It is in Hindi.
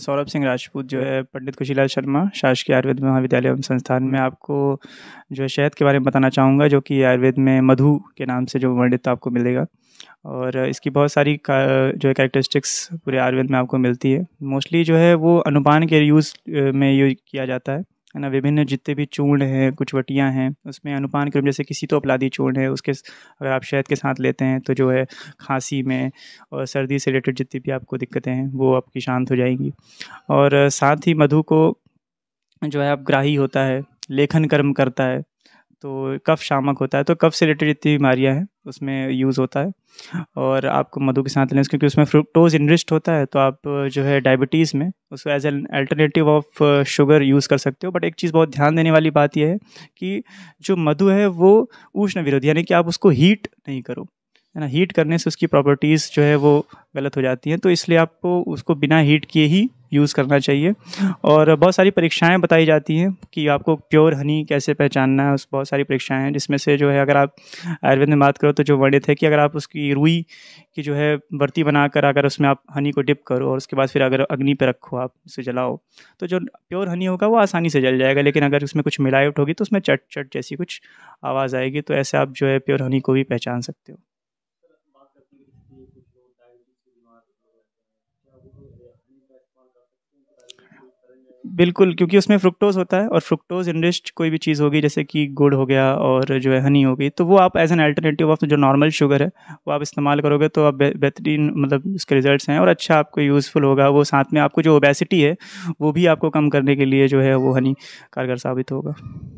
सौरभ सिंह राजपूत जो है पंडित कुशीलाल शर्मा शासकीय आयुर्वेद महाविद्यालय एवं संस्थान में आपको जो है शहद के बारे में बताना चाहूँगा जो कि आयुर्वेद में मधु के नाम से जो वर्णित आपको मिलेगा और इसकी बहुत सारी जो है कैरेक्टरिस्टिक्स पूरे आयुर्वेद में आपको मिलती है मोस्टली जो है वो अनुपान के यूज़ में यूज किया जाता है है ना विभिन्न जितने भी चूर्ण हैं वटियाँ हैं उसमें अनुपान क्रम जैसे किसी तो अपलादी चूर्ण है उसके अगर आप शहद के साथ लेते हैं तो जो है खांसी में और सर्दी से रिलेटेड जितनी भी आपको दिक्कतें हैं वो आपकी शांत हो जाएंगी और साथ ही मधु को जो है आप ग्राही होता है लेखन कर्म करता है तो कफ शामक होता है तो कफ से रिलेटेड जितनी बीमारियाँ हैं उसमें यूज़ होता है और आपको मधु के साथ लेना क्योंकि उसमें फ्रुक्टोज इनरिस्ट होता है तो आप जो है डायबिटीज़ में उसको as an alternative of sugar use कर सकते हो बट एक चीज़ बहुत ध्यान देने वाली बात यह है कि जो मधु है वो उष्ण विरोधी यानी कि आप उसको हीट नहीं करो है ना हीट करने से उसकी प्रॉपर्टीज़ जो है वो गलत हो जाती हैं तो इसलिए आपको उसको बिना हीट किए ही यूज़ करना चाहिए और बहुत सारी परीक्षाएं बताई जाती हैं कि आपको प्योर हनी कैसे पहचानना है उस बहुत सारी परीक्षाएं हैं जिसमें से जो है अगर आप आयुर्वेद में बात करो तो जो वर्णित है कि अगर आप उसकी रुई की जो है बर्ती बनाकर अगर उसमें आप हनी को डिप करो और उसके बाद फिर अगर अग्नि पर रखो आप उसे जलाओ तो जो प्योर हनी होगा वो आसानी से जल जाएगा लेकिन अगर उसमें कुछ मिलावट होगी तो उसमें चट चट जैसी कुछ आवाज़ आएगी तो ऐसे आप जो है प्योर हनी को भी पहचान सकते हो बिल्कुल क्योंकि उसमें फ्रुक्टोज होता है और फ्रुक्टोज इनरिच्ड कोई भी चीज़ होगी जैसे कि गुड़ हो गया और जो है हनी हो गई तो वो आप एज एन अल्टरनेटिव ऑफ जो नॉर्मल शुगर है वो आप इस्तेमाल करोगे तो आप बेहतरीन मतलब उसके रिजल्ट्स हैं और अच्छा आपको यूज़फुल होगा वो साथ में आपको जो ओबेसिटी है वो भी आपको कम करने के लिए जो है वो हनी कारगर साबित होगा